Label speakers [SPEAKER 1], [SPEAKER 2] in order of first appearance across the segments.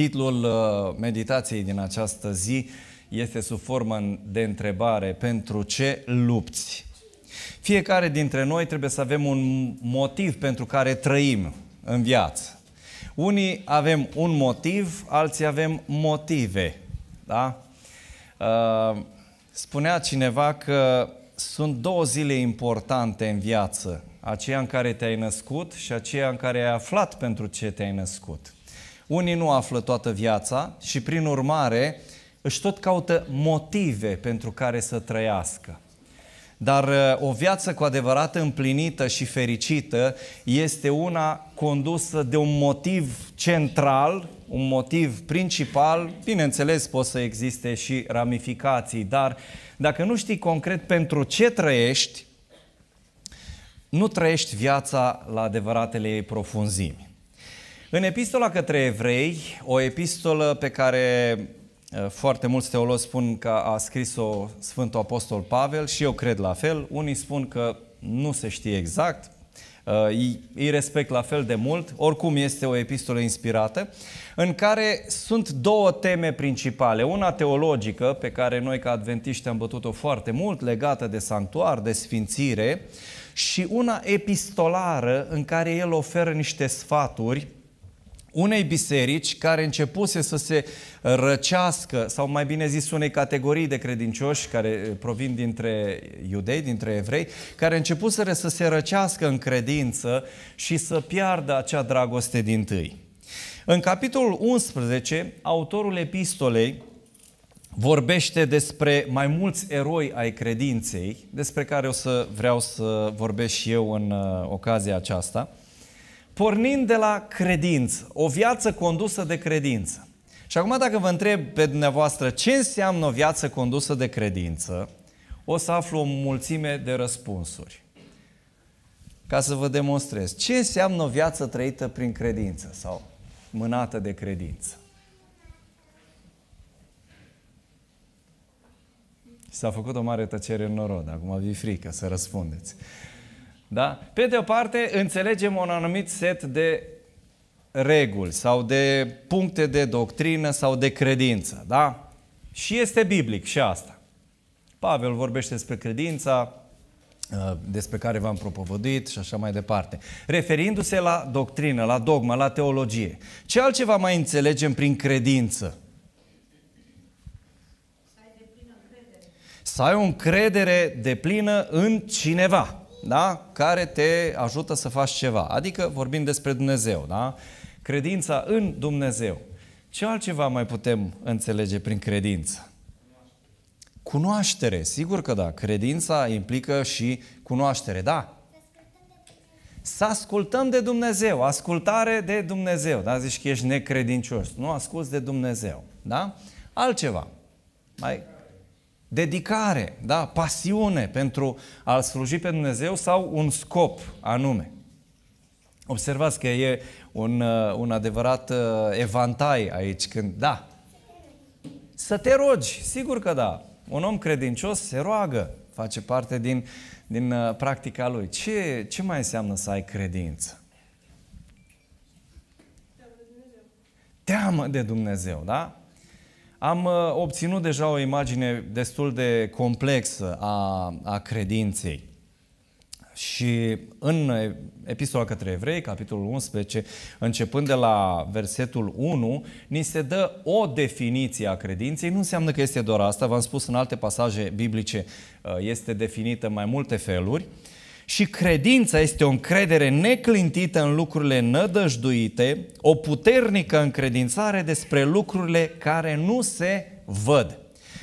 [SPEAKER 1] Titlul uh, meditației din această zi este sub formă de întrebare, pentru ce lupți? Fiecare dintre noi trebuie să avem un motiv pentru care trăim în viață. Unii avem un motiv, alții avem motive. Da? Uh, spunea cineva că sunt două zile importante în viață. Aceea în care te-ai născut și aceea în care ai aflat pentru ce te-ai născut. Unii nu află toată viața și, prin urmare, își tot caută motive pentru care să trăiască. Dar uh, o viață cu adevărat împlinită și fericită este una condusă de un motiv central, un motiv principal. Bineînțeles, pot să existe și ramificații, dar dacă nu știi concret pentru ce trăiești, nu trăiești viața la adevăratele ei profunzimi. În epistola către evrei, o epistolă pe care eh, foarte mulți teologi spun că a scris-o Sfântul Apostol Pavel și eu cred la fel. Unii spun că nu se știe exact, eh, îi respect la fel de mult, oricum este o epistolă inspirată, în care sunt două teme principale. Una teologică, pe care noi ca adventiști am bătut-o foarte mult, legată de sanctuar, de sfințire, și una epistolară, în care el oferă niște sfaturi unei biserici care începuse să se uh, răcească, sau mai bine zis unei categorii de credincioși care uh, provin dintre iudei, dintre evrei, care începuseră să se răcească în credință și să piardă acea dragoste din tâi. În capitolul 11, autorul epistolei vorbește despre mai mulți eroi ai credinței, despre care o să vreau să vorbesc și eu în uh, ocazia aceasta – pornind de la credință, o viață condusă de credință. Și acum dacă vă întreb pe dumneavoastră ce înseamnă o viață condusă de credință, o să aflu o mulțime de răspunsuri. Ca să vă demonstrez ce înseamnă o viață trăită prin credință sau mânată de credință. S-a făcut o mare tăcere în norod, acum vi frică să răspundeți. Da? Pe de o parte, înțelegem un anumit set de reguli sau de puncte de doctrină sau de credință. Da? Și este biblic și asta. Pavel vorbește despre credința uh, despre care v-am propovăduit și așa mai departe. Referindu-se la doctrină, la dogmă, la teologie. Ce altceva mai înțelegem prin credință? Să ai, de plină Să ai o încredere de plină în cineva da? care te ajută să faci ceva. Adică vorbim despre Dumnezeu, da? credința în Dumnezeu. Ce altceva mai putem înțelege prin credință? Cunoaștere, sigur că da. Credința implică și cunoaștere, da. Să ascultăm de Dumnezeu, ascultare de Dumnezeu. Da, zici că ești necredincios. Nu asculți de Dumnezeu, da? Altceva. Mai dedicare, da? pasiune pentru a-L sluji pe Dumnezeu sau un scop anume. Observați că e un, uh, un adevărat uh, evantai aici când, da, să te rogi, sigur că da. Un om credincios se roagă, face parte din, din uh, practica lui. Ce, ce mai înseamnă să ai credință? Teamă de Dumnezeu, da? Am uh, obținut deja o imagine destul de complexă a, a credinței. Și în epistola către evrei, capitolul 11, începând de la versetul 1, ni se dă o definiție a credinței. Nu înseamnă că este doar asta, v-am spus în alte pasaje biblice, uh, este definită în mai multe feluri. Și credința este o încredere neclintită în lucrurile nădăjduite, o puternică încredințare despre lucrurile care nu se văd.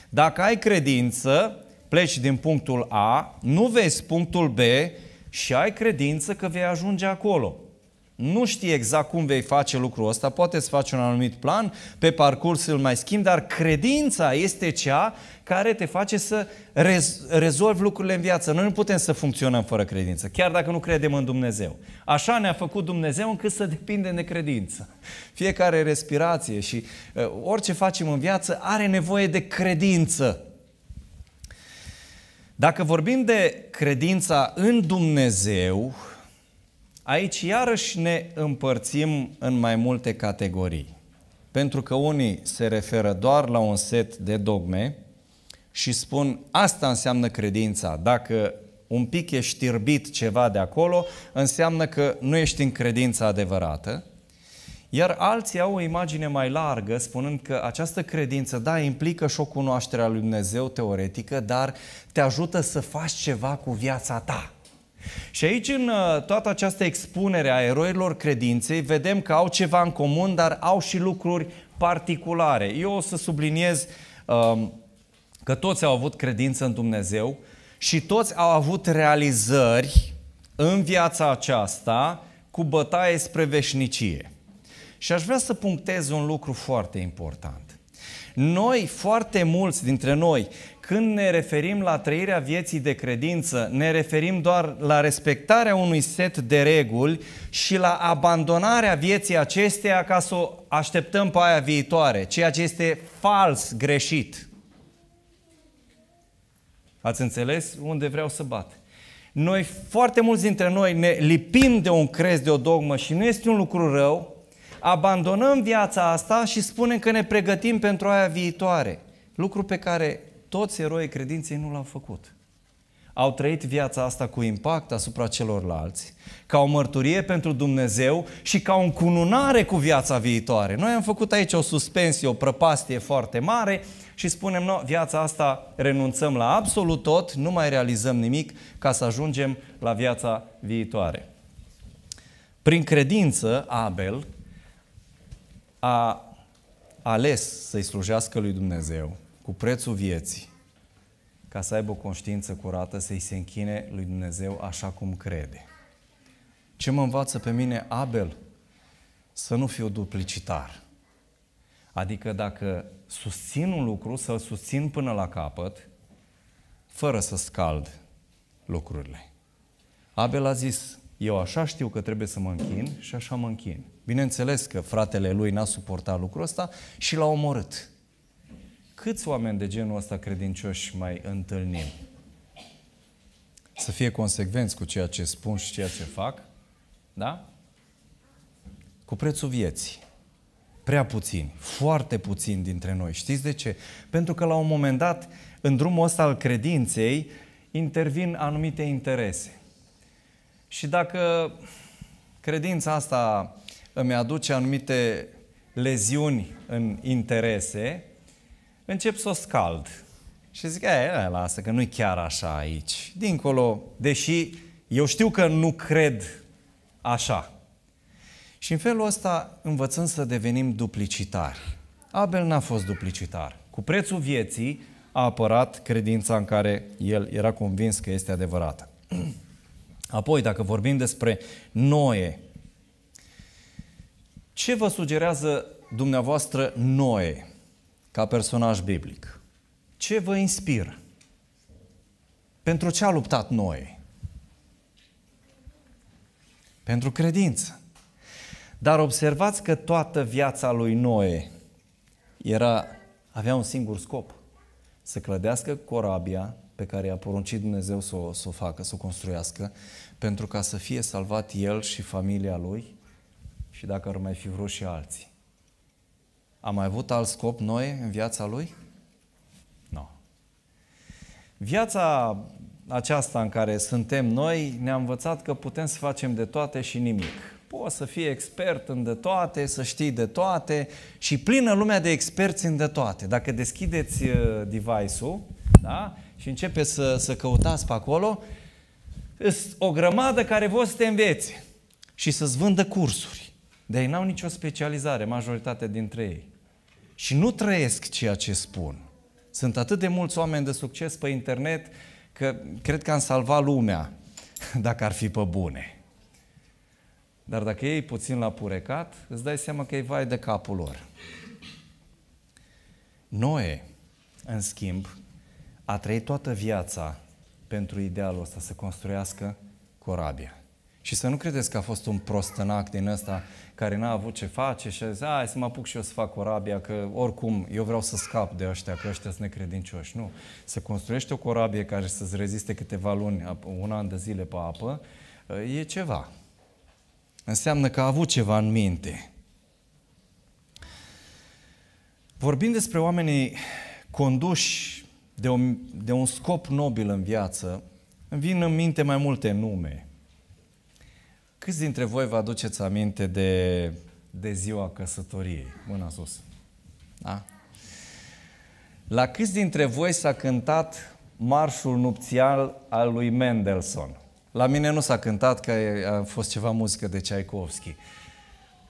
[SPEAKER 1] Dacă ai credință, pleci din punctul A, nu vezi punctul B și ai credință că vei ajunge acolo. Nu știi exact cum vei face lucrul ăsta, poate să faci un anumit plan, pe parcurs îl mai schimbi, dar credința este cea care te face să rez- rezolvi lucrurile în viață. Noi nu putem să funcționăm fără credință, chiar dacă nu credem în Dumnezeu. Așa ne-a făcut Dumnezeu încât să depindem de credință. Fiecare respirație și uh, orice facem în viață are nevoie de credință. Dacă vorbim de credința în Dumnezeu, Aici iarăși ne împărțim în mai multe categorii. Pentru că unii se referă doar la un set de dogme și spun asta înseamnă credința. Dacă un pic e știrbit ceva de acolo, înseamnă că nu ești în credința adevărată. Iar alții au o imagine mai largă, spunând că această credință, da, implică și o cunoaștere a lui Dumnezeu teoretică, dar te ajută să faci ceva cu viața ta. Și aici, în uh, toată această expunere a eroilor credinței, vedem că au ceva în comun, dar au și lucruri particulare. Eu o să subliniez um, că toți au avut credință în Dumnezeu și toți au avut realizări în viața aceasta cu bătaie spre veșnicie. Și aș vrea să punctez un lucru foarte important. Noi, foarte mulți dintre noi, când ne referim la trăirea vieții de credință, ne referim doar la respectarea unui set de reguli și la abandonarea vieții acesteia ca să o așteptăm pe aia viitoare, ceea ce este fals, greșit. Ați înțeles unde vreau să bat? Noi, foarte mulți dintre noi, ne lipim de un crez, de o dogmă și nu este un lucru rău, abandonăm viața asta și spunem că ne pregătim pentru aia viitoare. Lucru pe care toți eroii credinței nu l-au făcut. Au trăit viața asta cu impact asupra celorlalți, ca o mărturie pentru Dumnezeu și ca o încununare cu viața viitoare. Noi am făcut aici o suspensie, o prăpastie foarte mare și spunem, no, viața asta renunțăm la absolut tot, nu mai realizăm nimic ca să ajungem la viața viitoare. Prin credință, Abel a ales să-i slujească lui Dumnezeu cu prețul vieții, ca să aibă o conștiință curată, să-i se închine lui Dumnezeu așa cum crede. Ce mă învață pe mine Abel? Să nu fiu duplicitar. Adică dacă susțin un lucru, să-l susțin până la capăt, fără să scald lucrurile. Abel a zis, eu așa știu că trebuie să mă închin și așa mă închin. Bineînțeles că fratele lui n-a suportat lucrul ăsta și l-a omorât. Câți oameni de genul ăsta credincioși mai întâlnim? Să fie consecvenți cu ceea ce spun și ceea ce fac, da? Cu prețul vieții. Prea puțin, foarte puțin dintre noi. Știți de ce? Pentru că la un moment dat, în drumul ăsta al credinței, intervin anumite interese. Și dacă credința asta îmi aduce anumite leziuni în interese, încep să o scald. Și zic, e, lasă, că nu-i chiar așa aici. Dincolo, deși eu știu că nu cred așa. Și în felul ăsta învățăm să devenim duplicitari. Abel n-a fost duplicitar. Cu prețul vieții a apărat credința în care el era convins că este adevărată. Apoi, dacă vorbim despre Noe, ce vă sugerează dumneavoastră Noe? ca personaj biblic. Ce vă inspiră? Pentru ce a luptat noi? Pentru credință. Dar observați că toată viața lui Noe era, avea un singur scop. Să clădească corabia pe care i-a poruncit Dumnezeu să o, să o facă, să o construiască, pentru ca să fie salvat el și familia lui și dacă ar mai fi vrut și alții. A mai avut alt scop noi în viața lui? Nu. Viața aceasta în care suntem noi ne-a învățat că putem să facem de toate și nimic. Poți să fii expert în de toate, să știi de toate și plină lumea de experți în de toate. Dacă deschideți uh, device-ul da? și începeți să, să căutați pe acolo, o grămadă care vor să te învețe și să-ți vândă cursuri. Dar ei n-au nicio specializare, majoritatea dintre ei și nu trăiesc ceea ce spun. Sunt atât de mulți oameni de succes pe internet că cred că am salvat lumea dacă ar fi pe bune. Dar dacă ei puțin la purecat, îți dai seama că e vai de capul lor. Noe, în schimb, a trăit toată viața pentru idealul ăsta, să construiască corabia. Și să nu credeți că a fost un prostănac din ăsta care n-a avut ce face și a zis, hai să mă apuc și eu să fac corabia, că oricum eu vreau să scap de ăștia, că ăștia sunt necredincioși. Nu. să construiești o corabie care să-ți reziste câteva luni, un an de zile pe apă, e ceva. Înseamnă că a avut ceva în minte. Vorbind despre oamenii conduși de un, de un scop nobil în viață, îmi vin în minte mai multe nume. Câți dintre voi vă aduceți aminte de, de ziua căsătoriei? Mâna sus. Da? La câți dintre voi s-a cântat marșul nupțial al lui Mendelssohn? La mine nu s-a cântat, că a fost ceva muzică de Tchaikovsky.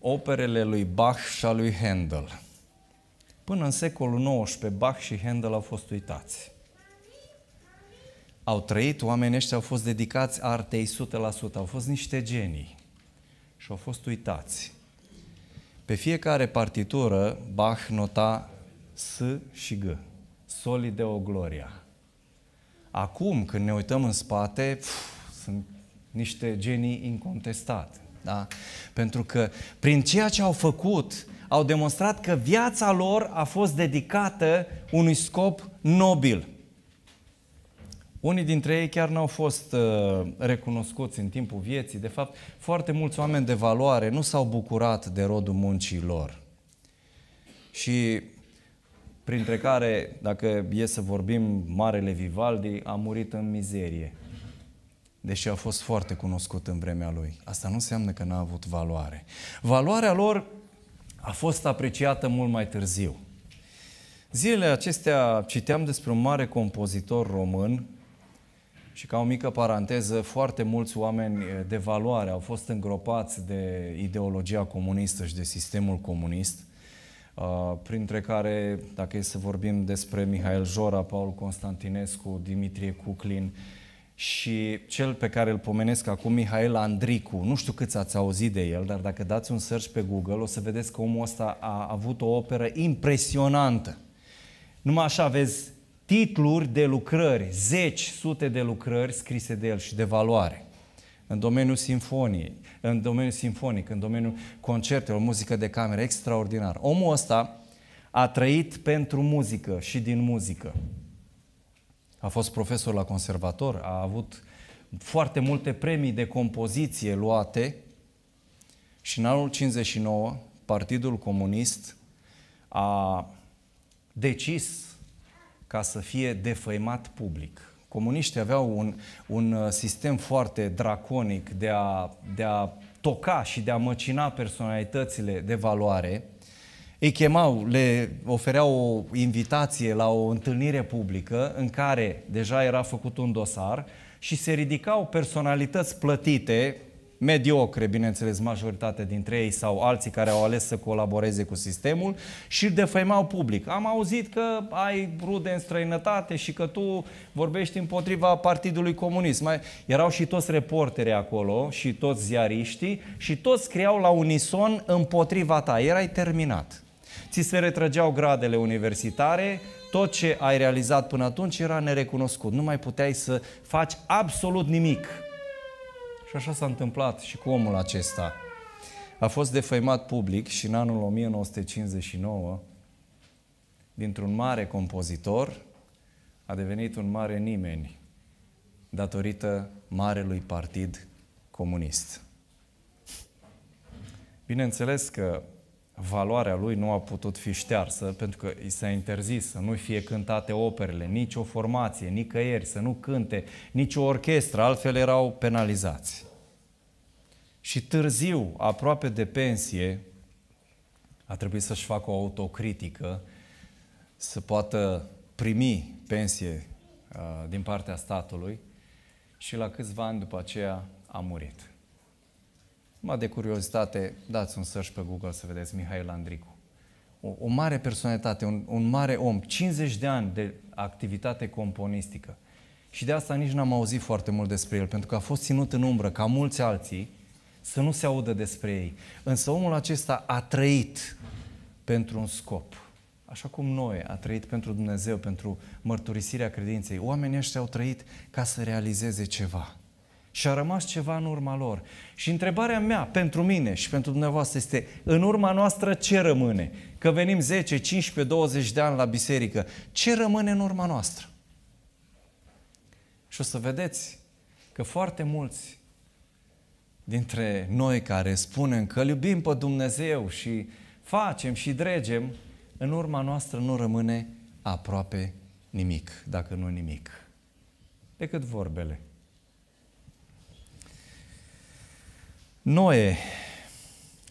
[SPEAKER 1] operele lui Bach și a lui Handel. Până în secolul XIX, Bach și Handel au fost uitați. Au trăit, oamenii ăștia au fost dedicați artei 100%, au fost niște genii și au fost uitați. Pe fiecare partitură, Bach nota S și G, soli de o gloria. Acum, când ne uităm în spate, pf, sunt niște genii incontestate. Da? Pentru că prin ceea ce au făcut, au demonstrat că viața lor a fost dedicată unui scop nobil. Unii dintre ei chiar n-au fost uh, recunoscuți în timpul vieții. De fapt, foarte mulți oameni de valoare nu s-au bucurat de rodul muncii lor. Și printre care, dacă e să vorbim, Marele Vivaldi a murit în mizerie deși a fost foarte cunoscut în vremea lui. Asta nu înseamnă că n-a avut valoare. Valoarea lor a fost apreciată mult mai târziu. Zilele acestea citeam despre un mare compozitor român și ca o mică paranteză, foarte mulți oameni eh, de valoare au fost îngropați de ideologia comunistă și de sistemul comunist, ah, printre care, dacă e să vorbim despre Mihail Jora, Paul Constantinescu, Dimitrie Cuclin, și cel pe care îl pomenesc acum, Mihail Andricu, nu știu câți ați auzit de el, dar dacă dați un search pe Google, o să vedeți că omul ăsta a avut o operă impresionantă. Numai așa vezi titluri de lucrări, zeci, sute de lucrări scrise de el și de valoare. În domeniul sinfoniei, în domeniul sinfonic, în domeniul concertelor, muzică de cameră, extraordinar. Omul ăsta a trăit pentru muzică și din muzică a fost profesor la conservator, a avut foarte multe premii de compoziție luate și în anul 59 Partidul Comunist a decis ca să fie defăimat public. Comuniștii aveau un, un uh, sistem foarte draconic de a, de a toca și de a măcina personalitățile de valoare îi chemau, le ofereau o invitație la o întâlnire publică în care deja era făcut un dosar și se ridicau personalități plătite, mediocre, bineînțeles, majoritatea dintre ei sau alții care au ales să colaboreze cu sistemul și defăimau public. Am auzit că ai rude în străinătate și că tu vorbești împotriva Partidului Comunist. Mai erau și toți reporteri acolo și toți ziariștii și toți scriau la unison împotriva ta. Erai terminat ți se retrăgeau gradele universitare, tot ce ai realizat până atunci era nerecunoscut. Nu mai puteai să faci absolut nimic. Și așa s-a întâmplat și cu omul acesta. A fost defăimat public și în anul 1959, dintr-un mare compozitor, a devenit un mare nimeni datorită marelui partid comunist. Bineînțeles că valoarea lui nu a putut fi ștearsă pentru că i s-a interzis să nu fie cântate operele, nici o formație, nicăieri, să nu cânte, nici o orchestră, altfel erau penalizați. Și târziu, aproape de pensie, a trebuit să-și facă o autocritică, să poată primi pensie uh, din partea statului și la câțiva ani după aceea a murit. Numai de curiozitate, dați un search pe Google să vedeți Mihail Andricu. O, o mare personalitate, un, un mare om, 50 de ani de activitate componistică. Și de asta nici n-am auzit foarte mult despre el, pentru că a fost ținut în umbră, ca mulți alții, să nu se audă despre ei. Însă omul acesta a trăit pentru un scop. Așa cum noi a trăit pentru Dumnezeu, pentru mărturisirea credinței. Oamenii ăștia au trăit ca să realizeze ceva și a rămas ceva în urma lor. Și întrebarea mea pentru mine și pentru dumneavoastră este, în urma noastră ce rămâne? Că venim 10, 15, 20 de ani la biserică, ce rămâne în urma noastră? Și o să vedeți că foarte mulți dintre noi care spunem că iubim pe Dumnezeu și facem și dregem, în urma noastră nu rămâne aproape nimic, dacă nu nimic, decât vorbele. Noe,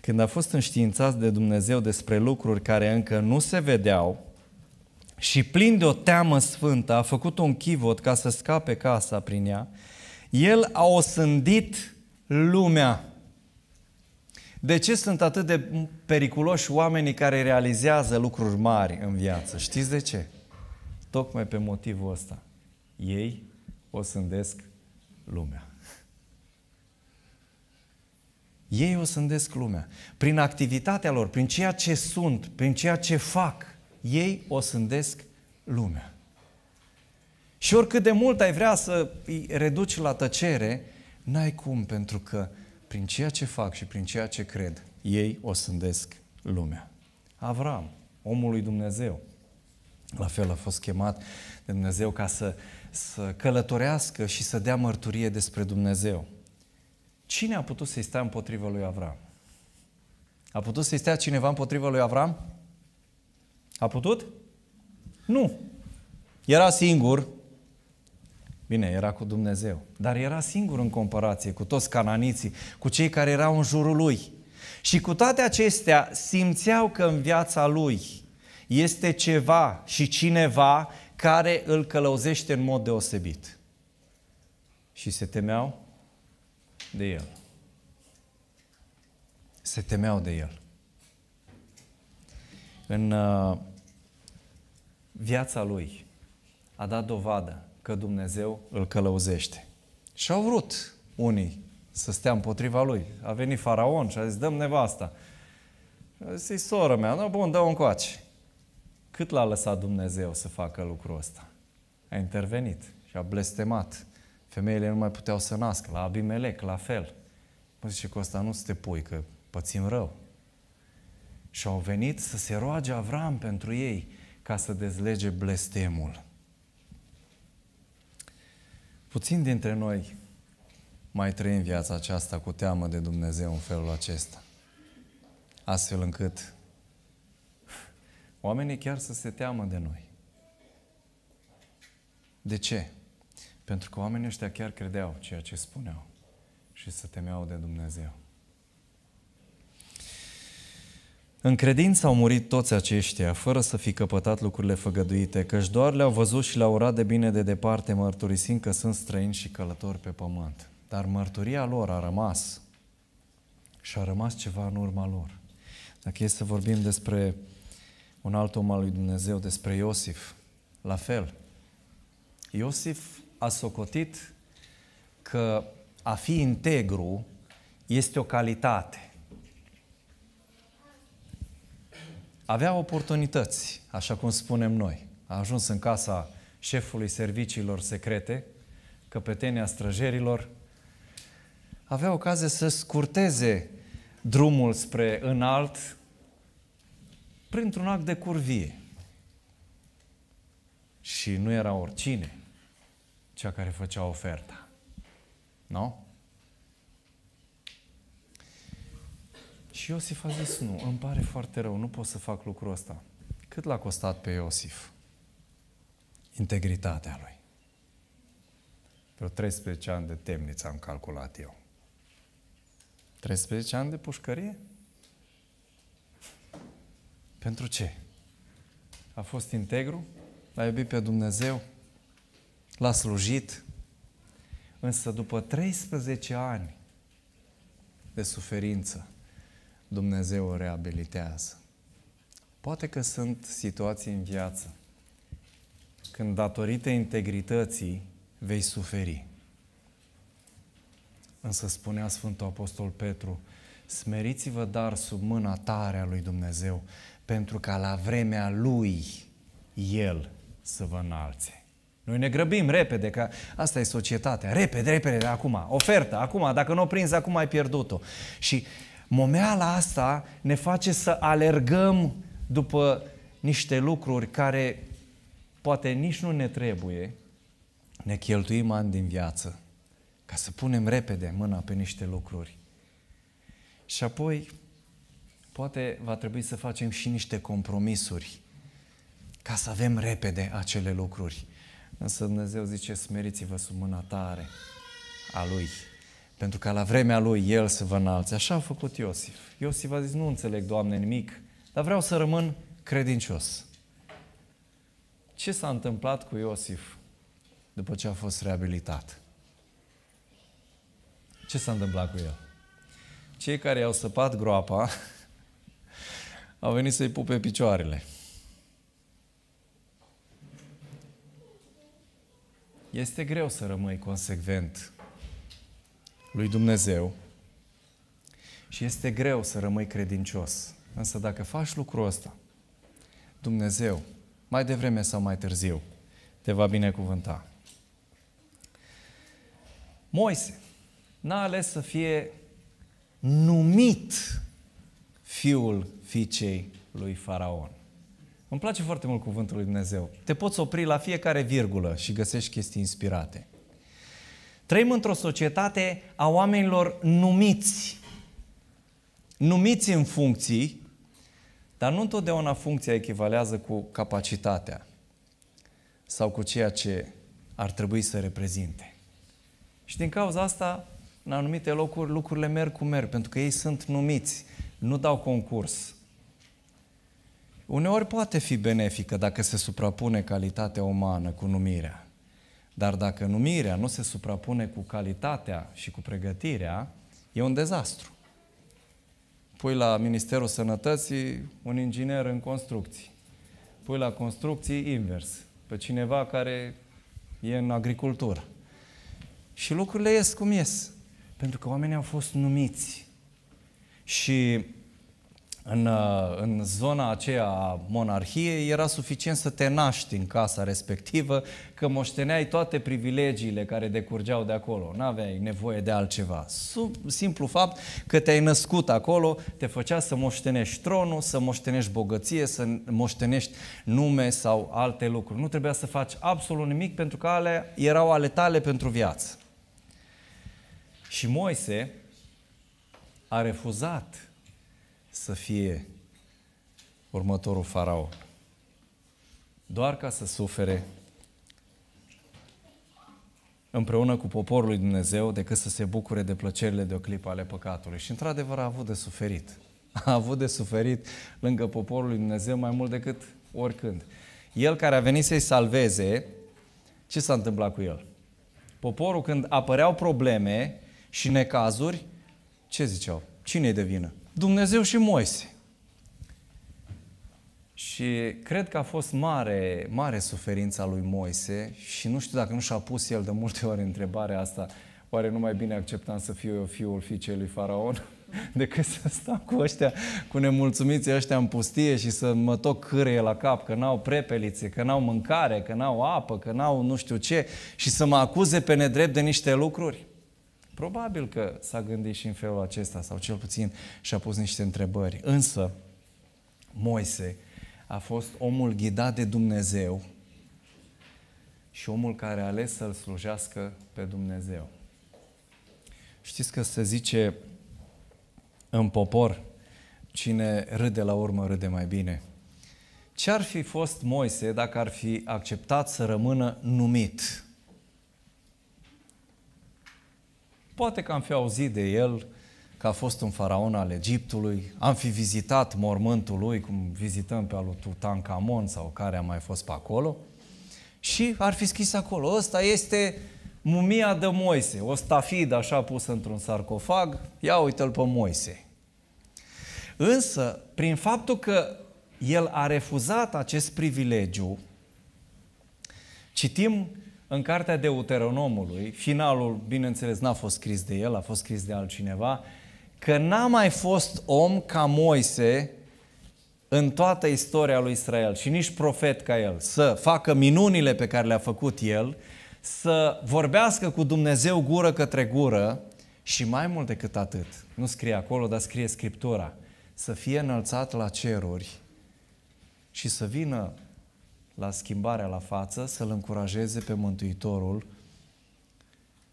[SPEAKER 1] când a fost înștiințat de Dumnezeu despre lucruri care încă nu se vedeau și plin de o teamă sfântă a făcut un chivot ca să scape casa prin ea, el a osândit lumea. De ce sunt atât de periculoși oamenii care realizează lucruri mari în viață? Știți de ce? Tocmai pe motivul ăsta. Ei osândesc lumea. Ei o sândesc lumea. Prin activitatea lor, prin ceea ce sunt, prin ceea ce fac, ei o sândesc lumea. Și oricât de mult ai vrea să îi reduci la tăcere, n-ai cum, pentru că prin ceea ce fac și prin ceea ce cred, ei o sândesc lumea. Avram, omul lui Dumnezeu, la fel a fost chemat de Dumnezeu ca să, să călătorească și să dea mărturie despre Dumnezeu. Cine a putut să-i stea împotriva lui Avram? A putut să-i stea cineva împotriva lui Avram? A putut? Nu. Era singur. Bine, era cu Dumnezeu. Dar era singur în comparație cu toți cananiții, cu cei care erau în jurul lui. Și cu toate acestea simțeau că în viața lui este ceva și cineva care îl călăuzește în mod deosebit. Și se temeau de el. Se temeau de el. În uh, viața lui a dat dovadă că Dumnezeu îl călăuzește. Și au vrut unii să stea împotriva lui. A venit faraon și a zis, dăm nevasta. A zis, soră mea, no, bun, dă-o încoace. Cât l-a lăsat Dumnezeu să facă lucrul ăsta? A intervenit și a blestemat Femeile nu mai puteau să nască. La Abimelec, la fel. Mă zice Costa, nu să te pui, că pățim rău. Și au venit să se roage Avram pentru ei ca să dezlege blestemul. Puțin dintre noi mai trăim viața aceasta cu teamă de Dumnezeu în felul acesta. Astfel încât oamenii chiar să se teamă de noi. De ce? Pentru că oamenii ăștia chiar credeau ceea ce spuneau și se temeau de Dumnezeu. În credință au murit toți aceștia, fără să fi căpătat lucrurile făgăduite, căci doar le-au văzut și le-au urat de bine de departe, mărturisind că sunt străini și călători pe pământ. Dar mărturia lor a rămas și a rămas ceva în urma lor. Dacă e să vorbim despre un alt om al lui Dumnezeu, despre Iosif, la fel. Iosif a socotit că a fi integru este o calitate. Avea oportunități, așa cum spunem noi. A ajuns în casa șefului serviciilor secrete, căpetenia străjerilor, avea ocazie să scurteze drumul spre înalt printr-un act de curvie. Și nu era oricine cea care făcea oferta. Nu? Și Iosif a zis, nu, îmi pare foarte rău, nu pot să fac lucrul ăsta. Cât l-a costat pe Iosif? Integritatea lui. Vreo 13 ani de temniță am calculat eu. 13 ani de pușcărie? Pentru ce? A fost integru? L-a iubit pe Dumnezeu? l-a slujit, însă după 13 ani de suferință, Dumnezeu o reabilitează. Poate că sunt situații în viață când datorită integrității vei suferi. Însă spunea Sfântul Apostol Petru, smeriți-vă dar sub mâna tare a lui Dumnezeu, pentru ca la vremea lui El să vă înalțe. Noi ne grăbim repede, că asta e societatea. Repede, repede, acum. Oferta, acum. Dacă nu o prinzi, acum ai pierdut-o. Și momeala asta ne face să alergăm după niște lucruri care poate nici nu ne trebuie. Ne cheltuim ani din viață ca să punem repede mâna pe niște lucruri. Și apoi, poate va trebui să facem și niște compromisuri ca să avem repede acele lucruri. Însă Dumnezeu zice, smeriți-vă sub mâna tare a Lui, pentru că la vremea Lui El să vă înalți. Așa a făcut Iosif. Iosif a zis, nu înțeleg, Doamne, nimic, dar vreau să rămân credincios. Ce s-a întâmplat cu Iosif după ce a fost reabilitat? Ce s-a întâmplat cu el? Cei care i-au săpat groapa au venit să-i pupe picioarele. Este greu să rămâi consecvent lui Dumnezeu și este greu să rămâi credincios. Însă dacă faci lucrul ăsta, Dumnezeu, mai devreme sau mai târziu, te va binecuvânta. Moise n-a ales să fie numit fiul fiicei lui Faraon. Îmi place foarte mult cuvântul lui Dumnezeu. Te poți opri la fiecare virgulă și găsești chestii inspirate. Trăim într-o societate a oamenilor numiți. Numiți în funcții, dar nu întotdeauna funcția echivalează cu capacitatea sau cu ceea ce ar trebui să reprezinte. Și din cauza asta, în anumite locuri, lucrurile merg cum merg, pentru că ei sunt numiți, nu dau concurs uneori poate fi benefică dacă se suprapune calitatea umană cu numirea. Dar dacă numirea nu se suprapune cu calitatea și cu pregătirea, e un dezastru. Pui la Ministerul Sănătății un inginer în construcții. Pui la construcții invers, pe cineva care e în agricultură. Și lucrurile ies cum ies. Pentru că oamenii au fost numiți. Și în, uh, în zona aceea a monarhiei, era suficient să te naști în casa respectivă, că moșteneai toate privilegiile care decurgeau de acolo. N-aveai nevoie de altceva. Sub simplu fapt că te-ai născut acolo, te făcea să moștenești tronul, să moștenești bogăție, să moștenești nume sau alte lucruri. Nu trebuia să faci absolut nimic pentru că ale erau ale tale pentru viață. Și Moise a refuzat să fie următorul farao. Doar ca să sufere împreună cu poporul lui Dumnezeu decât să se bucure de plăcerile de o clipă ale păcatului. Și într-adevăr a avut de suferit. A avut de suferit lângă poporul lui Dumnezeu mai mult decât oricând. El care a venit să-i salveze, ce s-a întâmplat cu el? Poporul când apăreau probleme și necazuri, ce ziceau? cine e de vină? Dumnezeu și Moise. Și cred că a fost mare, mare suferința lui Moise și nu știu dacă nu și-a pus el de multe ori întrebarea asta, oare nu mai bine acceptam să fiu eu fiul fiicei lui Faraon decât să stau cu ăștia, cu nemulțumiții ăștia în pustie și să mă toc cârie la cap că n-au prepelițe, că n-au mâncare, că n-au apă, că n-au nu știu ce și să mă acuze pe nedrept de niște lucruri. Probabil că s-a gândit și în felul acesta, sau cel puțin și-a pus niște întrebări. Însă, Moise a fost omul ghidat de Dumnezeu și omul care a ales să-L slujească pe Dumnezeu. Știți că se zice în popor, cine râde la urmă râde mai bine. Ce ar fi fost Moise dacă ar fi acceptat să rămână numit? Poate că am fi auzit de el, că a fost un faraon al Egiptului, am fi vizitat mormântul lui, cum vizităm pe alu Tutankamon sau care a mai fost pe acolo, și ar fi scris acolo, ăsta este mumia de Moise, o stafidă așa pusă într-un sarcofag, ia uite-l pe Moise. Însă, prin faptul că el a refuzat acest privilegiu, citim în cartea Deuteronomului, finalul, bineînțeles, n-a fost scris de el, a fost scris de altcineva, că n-a mai fost om ca Moise în toată istoria lui Israel și nici profet ca el, să facă minunile pe care le-a făcut el, să vorbească cu Dumnezeu gură către gură și mai mult decât atât, nu scrie acolo, dar scrie Scriptura, să fie înălțat la ceruri și să vină la schimbarea la față, să-L încurajeze pe Mântuitorul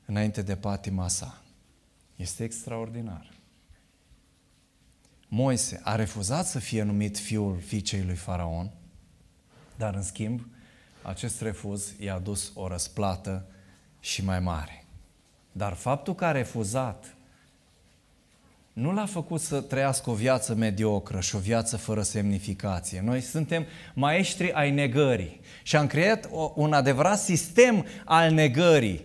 [SPEAKER 1] înainte de patima sa. Este extraordinar. Moise a refuzat să fie numit fiul fiicei lui Faraon, dar în schimb, acest refuz i-a dus o răsplată și mai mare. Dar faptul că a refuzat nu l-a făcut să trăiască o viață mediocră și o viață fără semnificație. Noi suntem maestri ai negării și am creat o, un adevărat sistem al negării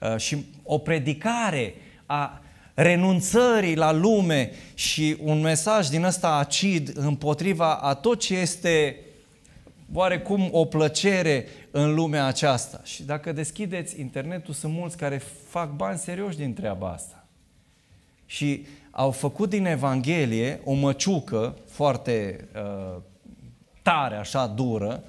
[SPEAKER 1] uh, și o predicare a renunțării la lume și un mesaj din ăsta acid împotriva a tot ce este oarecum o plăcere în lumea aceasta. Și dacă deschideți internetul, sunt mulți care fac bani serioși din treaba asta. Și au făcut din Evanghelie o măciucă foarte uh, tare, așa dură,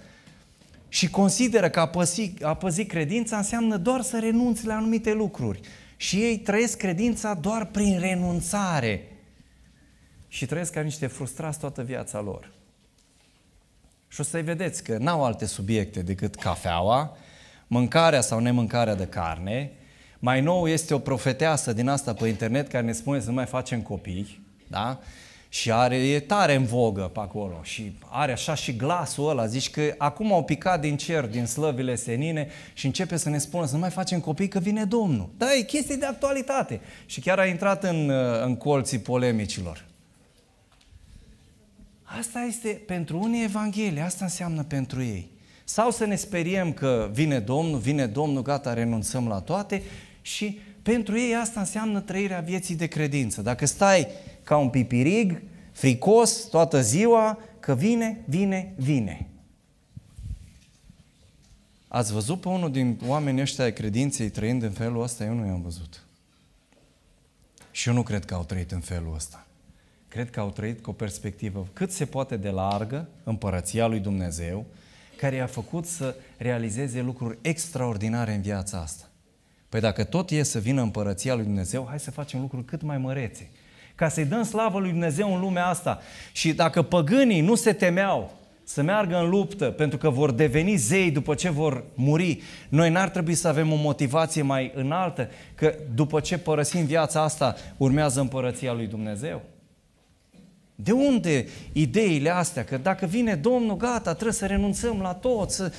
[SPEAKER 1] și consideră că a păzi, a păzi credința înseamnă doar să renunți la anumite lucruri. Și ei trăiesc credința doar prin renunțare. Și trăiesc ca niște frustrați toată viața lor. Și o să-i vedeți că n-au alte subiecte decât cafeaua, mâncarea sau nemâncarea de carne, mai nou este o profeteasă din asta pe internet care ne spune să nu mai facem copii, da? Și are, e tare în vogă pe acolo și are așa și glasul ăla, zici că acum au picat din cer, din slăvile senine și începe să ne spună să nu mai facem copii că vine Domnul. Da, e chestie de actualitate. Și chiar a intrat în, uh, în colții polemicilor. Asta este pentru unii Evanghelie, asta înseamnă pentru ei. Sau să ne speriem că vine Domnul, vine Domnul, gata, renunțăm la toate și pentru ei asta înseamnă trăirea vieții de credință. Dacă stai ca un pipirig, fricos toată ziua, că vine, vine, vine. Ați văzut pe unul din oamenii ăștia ai credinței trăind în felul ăsta? Eu nu i-am văzut. Și eu nu cred că au trăit în felul ăsta. Cred că au trăit cu o perspectivă cât se poate de largă, împărăția lui Dumnezeu, care i-a făcut să realizeze lucruri extraordinare în viața asta. Păi dacă tot e să vină împărăția lui Dumnezeu, hai să facem lucruri cât mai mărețe. Ca să-i dăm slavă lui Dumnezeu în lumea asta. Și dacă păgânii nu se temeau să meargă în luptă pentru că vor deveni zei după ce vor muri, noi n-ar trebui să avem o motivație mai înaltă că după ce părăsim viața asta urmează împărăția lui Dumnezeu. De unde ideile astea? Că dacă vine Domnul, gata, trebuie să renunțăm la tot, să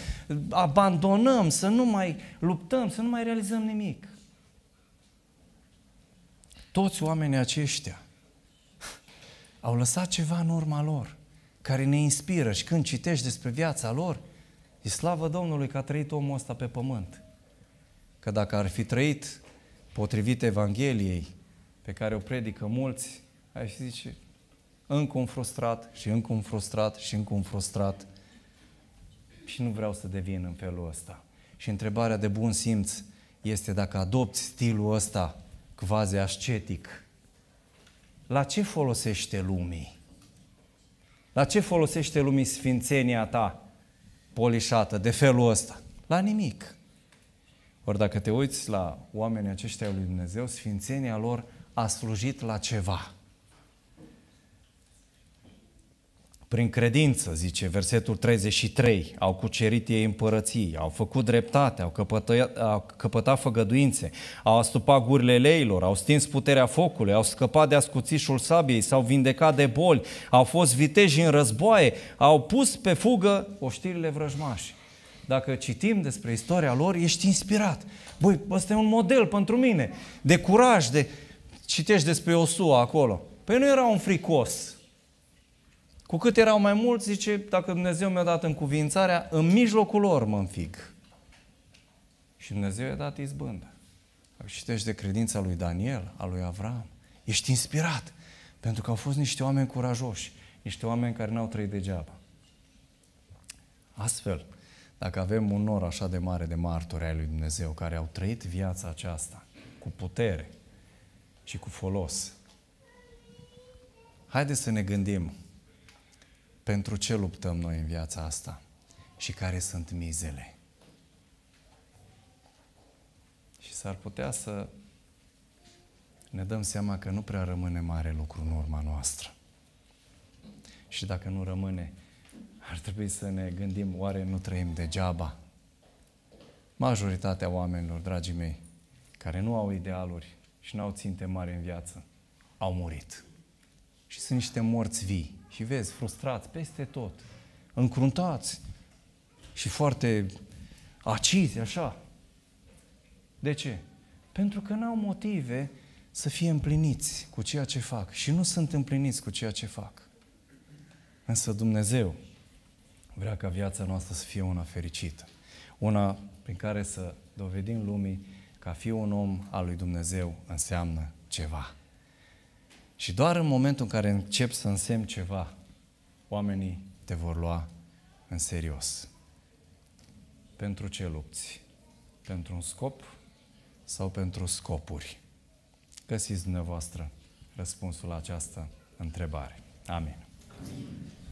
[SPEAKER 1] abandonăm, să nu mai luptăm, să nu mai realizăm nimic. Toți oamenii aceștia au lăsat ceva în urma lor, care ne inspiră și când citești despre viața lor, e slavă Domnului că a trăit omul ăsta pe pământ. Că dacă ar fi trăit potrivit Evangheliei, pe care o predică mulți, aș zice, încă un frustrat și încă un frustrat și încă un frustrat. Și nu vreau să devin în felul ăsta. Și întrebarea de bun simț este dacă adopți stilul ăsta quasi ascetic, la ce folosește lumii? La ce folosește lumii sfințenia ta polișată de felul ăsta? La nimic. Ori dacă te uiți la oamenii aceștia lui Dumnezeu, sfințenia lor a slujit la ceva. Prin credință, zice versetul 33, au cucerit ei împărății, au făcut dreptate, au căpătat, au căpătat făgăduințe, au astupat gurile leilor, au stins puterea focului, au scăpat de ascuțișul sabiei, s-au vindecat de boli, au fost viteji în războaie, au pus pe fugă oștirile vrăjmași. Dacă citim despre istoria lor, ești inspirat. Băi, ăsta e un model pentru mine, de curaj, de... Citești despre Osua acolo. Păi nu era un fricos, cu cât erau mai mulți, zice, dacă Dumnezeu mi-a dat în cuvințarea, în mijlocul lor mă înfig. Și Dumnezeu i-a dat izbândă. Dacă citești de credința lui Daniel, a lui Avram, ești inspirat. Pentru că au fost niște oameni curajoși, niște oameni care n-au trăit degeaba. Astfel, dacă avem un nor așa de mare de martori ai lui Dumnezeu, care au trăit viața aceasta cu putere și cu folos, haideți să ne gândim pentru ce luptăm noi în viața asta și care sunt mizele. Și s-ar putea să ne dăm seama că nu prea rămâne mare lucru în urma noastră. Și dacă nu rămâne, ar trebui să ne gândim, oare nu trăim degeaba? Majoritatea oamenilor, dragii mei, care nu au idealuri și nu au ținte mare în viață, au murit. Și sunt niște morți vii și vezi frustrați peste tot, încruntați și foarte acizi, așa. De ce? Pentru că n-au motive să fie împliniți cu ceea ce fac și nu sunt împliniți cu ceea ce fac. Însă Dumnezeu vrea ca viața noastră să fie una fericită, una prin care să dovedim lumii că a fi un om al lui Dumnezeu înseamnă ceva. Și doar în momentul în care încep să însemn ceva, oamenii te vor lua în serios. Pentru ce lupți? Pentru un scop sau pentru scopuri? Găsiți dumneavoastră răspunsul la această întrebare. Amin. Amin.